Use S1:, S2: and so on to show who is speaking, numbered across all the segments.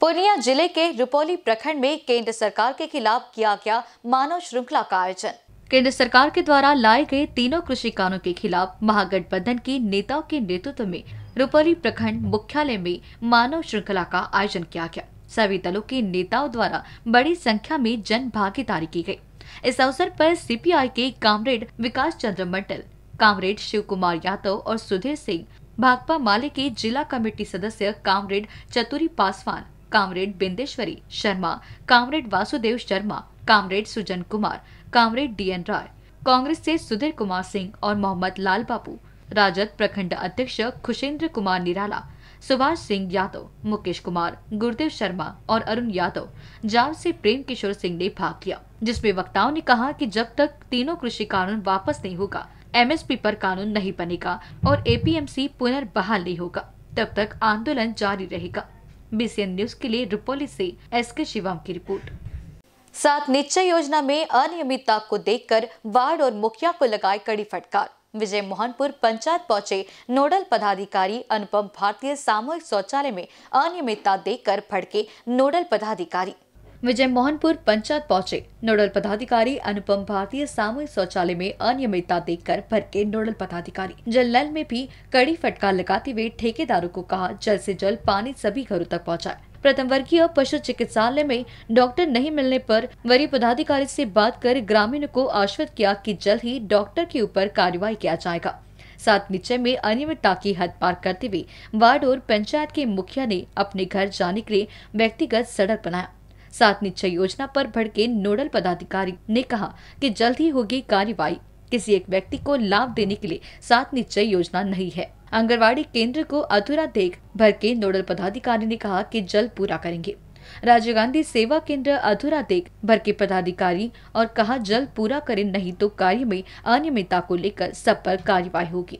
S1: पूर्णिया जिले के रुपोली प्रखंड में केंद्र सरकार के खिलाफ किया गया मानव श्रृंखला का आयोजन केंद्र सरकार के द्वारा लाए गए तीनों कृषि कानून के खिलाफ महागठबंधन के नेताओं के नेतृत्व में रुपोली प्रखंड मुख्यालय में मानव श्रृंखला का आयोजन किया गया सभी दलों के नेताओं द्वारा बड़ी संख्या में जन भागीदारी की गई इस अवसर पर सीपीआई के कामरेड विकास चंद्र मंडल कामरेड शिव कुमार यादव और सुधीर सिंह भाकपा माले के जिला कमेटी सदस्य comrade Chaturi Paswan comrade Bindeshwari Sharma comrade Vasudev Sharma comrade Sujan Kumar comrade DN Rai Congress से सुधीर कुमार सिंह और मोहम्मद लाल बापू राजद प्रखंड अध्यक्ष खुशेंद्र कुमार निराला सुभाष सिंह यादव मुकेश कुमार गुरुदेव शर्मा और अरुण यादव जाल से प्रेम किशोर सिंह ने भाग लिया जिसमें वक्ताओं ने कहा कि जब तक तीनों कृषि कानून वापस नहीं होगा एमएसपी पर कानून नहीं बनेगा और एपीएमसी पुनर्बहाल नहीं होगा तब तक आंदोलन जारी रहेगा बीसीएन न्यूज के लिए रुपोली से एस के शिवम की रिपोर्ट सात निश्चय योजना में अनियमितता को देखकर वार्ड और मुखिया को लगाए कड़ी फटकार विजय मोहनपुर पंचायत पहुंचे नोडल पदाधिकारी अनुपम भारतीय सामूहिक शौचालय में अनियमितता देखकर फटके नोडल पदाधिकारी विजय मोहनपुर पंचायत पहुंचे नोडल पदाधिकारी अनुपम भारतीय सामूहिक शौचालय में अनियमितता देखकर के नोडल पदाधिकारी जल नल में भी कड़ी फटकार लगाते हुए ठेकेदारों को कहा जल्द से जल्द पानी सभी घरों तक पहुंचाए प्रथम वर्गीय पशु चिकित्सालय में डॉक्टर नहीं मिलने पर वरीय पदाधिकारी से बात कर ग्रामीणों को आश्वस्त किया कि जल्द ही डॉक्टर के ऊपर कार्रवाई किया जाएगा साथ नीचे में अनियमितता की हद पार करते हुए वार्ड और पंचायत के मुखिया ने अपने घर जाने के लिए व्यक्तिगत सड़क बनाया साथ निश्चय योजना पर भड़के नोडल पदाधिकारी ने कहा कि जल्द ही होगी कार्यवाही किसी एक व्यक्ति को लाभ देने के लिए सात निश्चय योजना नहीं है आंगनबाड़ी केंद्र को अधूरा देख भर के नोडल पदाधिकारी ने कहा कि जल्द पूरा करेंगे राजीव गांधी सेवा केंद्र अधूरा देख भर के पदाधिकारी और कहा जल्द पूरा करें नहीं तो कार्य में अनियमितता को लेकर सब पर कार्यवाही होगी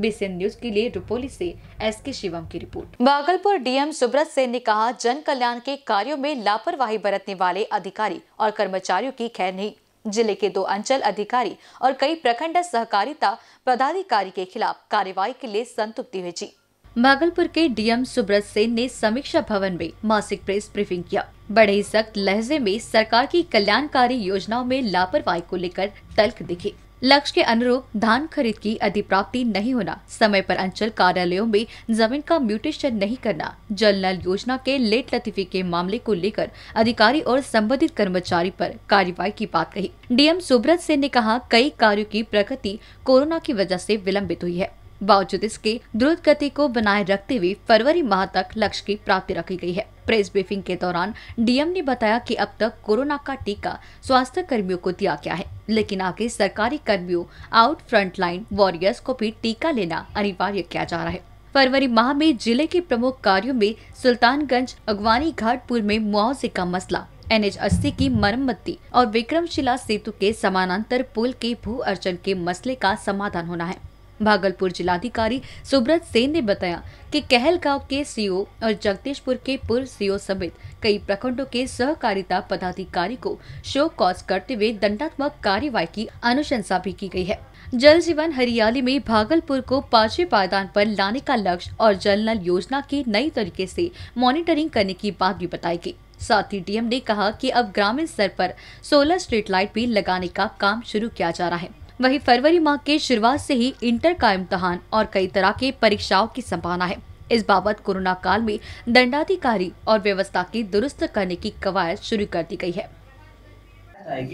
S1: बीसी न्यूज के लिए रुपोली से एस के शिवम की रिपोर्ट भागलपुर डीएम सुब्रत सेन ने कहा जन कल्याण के कार्यों में लापरवाही बरतने वाले अधिकारी और कर्मचारियों की खैर नहीं जिले के दो अंचल अधिकारी और कई प्रखंड सहकारिता पदाधिकारी के खिलाफ कार्यवाही के लिए संतुप्ति भेजी भागलपुर के डीएम सुब्रत सेन ने समीक्षा भवन में मासिक प्रेस ब्रीफिंग किया बड़े ही सख्त लहजे में सरकार की कल्याणकारी योजनाओं में लापरवाही को लेकर तल्ख दिखी लक्ष्य के अनुरूप धान खरीद की अधिप्राप्ति नहीं होना समय पर अंचल कार्यालयों में जमीन का म्यूटेशन नहीं करना जल नल योजना के लेट लतीफे के मामले को लेकर अधिकारी और संबंधित कर्मचारी पर कार्रवाई की बात कही डीएम सुब्रत सिंह ने कहा कई कार्यों की प्रगति कोरोना की वजह से विलंबित हुई है बावजूद इसके द्रुत गति को बनाए रखते हुए फरवरी माह तक लक्ष्य की प्राप्ति रखी गई है प्रेस ब्रीफिंग के दौरान डीएम ने बताया कि अब तक कोरोना का टीका स्वास्थ्य कर्मियों को दिया गया है लेकिन आगे सरकारी कर्मियों आउट फ्रंट लाइन वॉरियर्स को भी टीका लेना अनिवार्य किया जा रहा है फरवरी माह में जिले के प्रमुख कार्यो में सुल्तानगंज अगवानी घाटपुर में मुआवजे का मसला एन एच अस्सी की मरम्मती और विक्रमशिला सेतु के समानांतर पुल के भू अर्चन के मसले का समाधान होना है भागलपुर जिलाधिकारी सुब्रत सेन ने बताया कि कहलगांव के सीओ और जगदीशपुर के पूर्व सीओ समेत कई प्रखंडों के सहकारिता पदाधिकारी को शो कॉज करते हुए दंडात्मक कार्यवाही की अनुशंसा भी की गई है जल जीवन हरियाली में भागलपुर को पांचवें पायदान पर लाने का लक्ष्य और जल नल योजना की नई तरीके से मॉनिटरिंग करने की बात भी बताई गई साथ ही डीएम ने कहा कि अब ग्रामीण स्तर पर सोलर स्ट्रीट लाइट भी लगाने का काम शुरू किया जा रहा है वहीं फरवरी माह के शुरुआत से ही इंटर का इम्तहान और कई तरह के परीक्षाओं की संभावना है इस बाबत कोरोना काल में दंडाधिकारी और व्यवस्था की दुरुस्त करने की कवायद शुरू कर दी गई है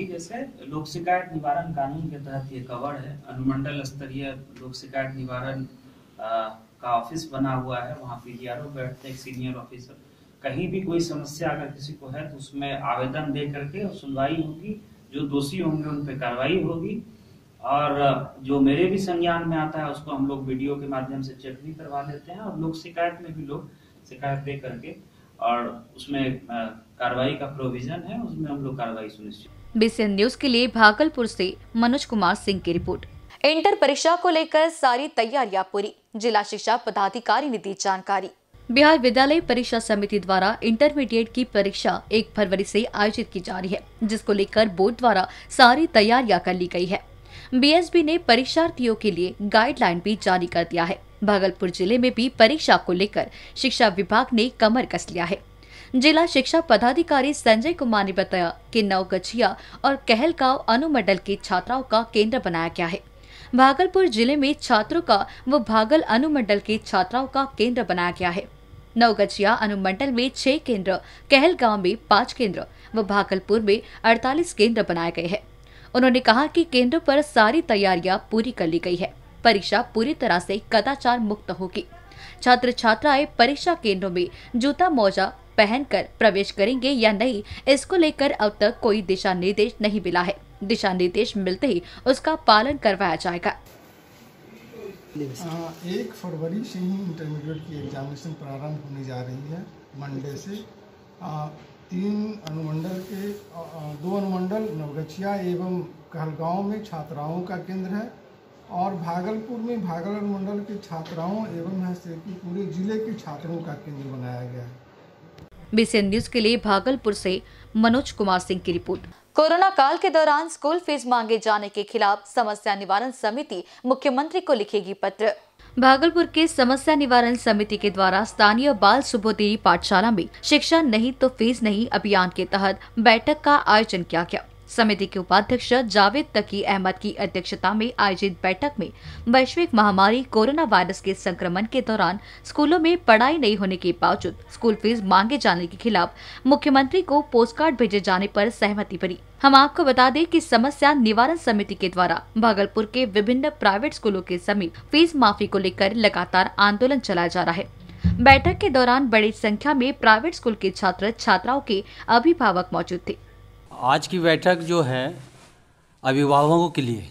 S1: जैसे लोक शिकायत निवारण कानून के तहत ये कवर है अनुमंडल स्तरीय लोक शिकायत निवारण का ऑफिस बना हुआ है वहाँ पी बैठते हैं सीनियर ऑफिसर कहीं भी कोई समस्या अगर किसी को है तो उसमें आवेदन दे करके सुनवाई होगी जो दोषी होंगे उन पर कार्रवाई होगी और जो मेरे भी संज्ञान में आता है उसको हम लोग वीडियो के माध्यम से चेक भी करवा लेते हैं और लोग शिकायत में भी लोग शिकायत दे करके और उसमें कार्रवाई का प्रोविजन है उसमें हम लोग कार्रवाई सुनिश्चित बीसीएन न्यूज के लिए भागलपुर से मनोज कुमार सिंह की रिपोर्ट इंटर परीक्षा को लेकर सारी तैयारियां पूरी जिला शिक्षा पदाधिकारी ने दी जानकारी बिहार विद्यालय परीक्षा समिति द्वारा इंटरमीडिएट की परीक्षा एक फरवरी से आयोजित की जा रही है जिसको लेकर बोर्ड द्वारा सारी तैयारियां कर ली गई है बीएसबी ने परीक्षार्थियों के लिए गाइडलाइन भी जारी कर दिया है भागलपुर जिले में भी परीक्षा को लेकर शिक्षा विभाग ने कमर कस लिया है जिला शिक्षा पदाधिकारी संजय कुमार ने बताया कि नवगछिया और कहलगांव अनुमंडल के छात्राओं का केंद्र बनाया गया है भागलपुर जिले में छात्रों का व भागल अनुमंडल के छात्राओं का केंद्र बनाया गया है नवगछिया अनुमंडल में छह केंद्र कहलगांव में पाँच केंद्र व भागलपुर में अड़तालीस केंद्र बनाए गए हैं उन्होंने कहा कि केंद्रों पर सारी तैयारियां पूरी कर ली गई है परीक्षा पूरी तरह से कदाचार मुक्त होगी छात्र छात्राएं परीक्षा केंद्रों में जूता मोजा पहनकर प्रवेश करेंगे या नहीं इसको लेकर अब तक कोई दिशा निर्देश नहीं मिला है दिशा निर्देश मिलते ही उसका पालन करवाया जाएगा आ, हाँ, एक फरवरी से ही इंटरमीडिएट की एग्जामिनेशन प्रारंभ होने जा रही है मंडे से आ, तीन अनुमंडल के दो अनुमंडल नवगछिया एवं कहलगांव में छात्राओं का केंद्र है और भागलपुर में भागल अनुमंडल के छात्राओं एवं की पूरे जिले के छात्रों का केंद्र बनाया गया है बीसीएन न्यूज के लिए भागलपुर से मनोज कुमार सिंह की रिपोर्ट कोरोना काल के दौरान स्कूल फीस मांगे जाने के खिलाफ समस्या निवारण समिति मुख्यमंत्री को लिखेगी पत्र भागलपुर के समस्या निवारण समिति के द्वारा स्थानीय बाल सुबोधेरी पाठशाला में शिक्षा नहीं तो फीस नहीं अभियान के तहत बैठक का आयोजन किया गया समिति के उपाध्यक्ष जावेद तकी अहमद की अध्यक्षता में आयोजित बैठक में वैश्विक महामारी कोरोना वायरस के संक्रमण के दौरान स्कूलों में पढ़ाई नहीं होने के बावजूद स्कूल फीस मांगे जाने के खिलाफ मुख्यमंत्री को पोस्टकार्ड भेजे जाने पर सहमति बनी हम आपको बता दें कि समस्या निवारण समिति के द्वारा भागलपुर के विभिन्न प्राइवेट स्कूलों के समीप फीस माफी को लेकर लगातार आंदोलन चलाया जा रहा है बैठक के दौरान बड़ी संख्या में प्राइवेट स्कूल के छात्र छात्राओं के अभिभावक मौजूद थे आज की बैठक जो है अभिभावकों के लिए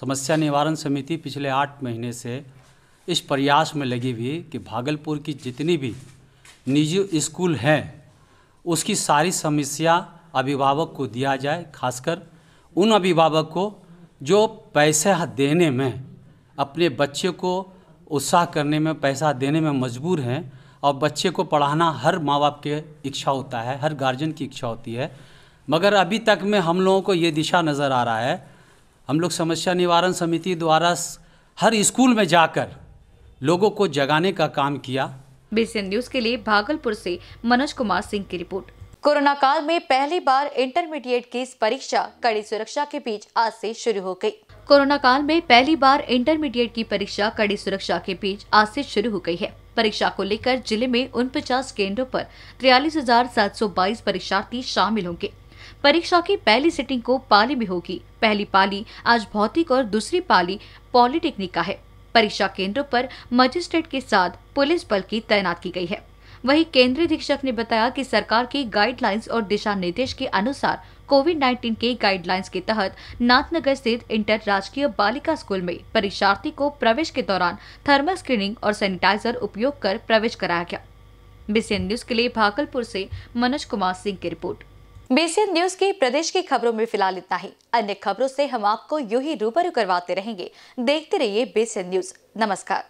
S1: समस्या निवारण समिति पिछले आठ महीने से इस प्रयास में लगी हुई कि भागलपुर की जितनी भी निजी स्कूल हैं उसकी सारी समस्या अभिभावक को दिया जाए खासकर उन अभिभावक को जो पैसे देने में अपने बच्चे को उत्साह करने में पैसा देने में मजबूर हैं और बच्चे को पढ़ाना हर माँ बाप के इच्छा होता है हर गार्जियन की इच्छा होती है मगर अभी तक में हम लोगों को ये दिशा नज़र आ रहा है हम लोग समस्या निवारण समिति द्वारा हर स्कूल में जाकर लोगों को जगाने का काम किया बीसीएन न्यूज के लिए भागलपुर से मनोज कुमार सिंह की रिपोर्ट कोरोना काल में पहली बार इंटरमीडिएट की परीक्षा कड़ी सुरक्षा के बीच आज से शुरू हो गई कोरोना काल में पहली बार इंटरमीडिएट की परीक्षा कड़ी सुरक्षा के बीच आज से शुरू हो गई है परीक्षा को लेकर जिले में उनपचास केंद्रों पर तिरयालीस परीक्षार्थी शामिल होंगे परीक्षा की पहली सिटिंग को पाली में होगी पहली पाली आज भौतिक और दूसरी पाली पॉलिटेक्निक का है परीक्षा केंद्रों पर मजिस्ट्रेट के साथ पुलिस बल की तैनात की गई है वहीं केंद्रीय अधीक्षक ने बताया कि सरकार की गाइडलाइंस और दिशा निर्देश के अनुसार कोविड 19 के गाइडलाइंस के तहत नाथनगर स्थित इंटर राजकीय बालिका स्कूल में परीक्षार्थी को प्रवेश के दौरान थर्मल स्क्रीनिंग और सैनिटाइजर उपयोग कर प्रवेश कराया गया बीसीएन न्यूज के लिए भागलपुर से मनोज कुमार सिंह की रिपोर्ट बीसीएन न्यूज की प्रदेश की खबरों में फिलहाल इतना ही अन्य खबरों से हम आपको यू ही रूबरू करवाते रहेंगे देखते रहिए बीसीएन न्यूज नमस्कार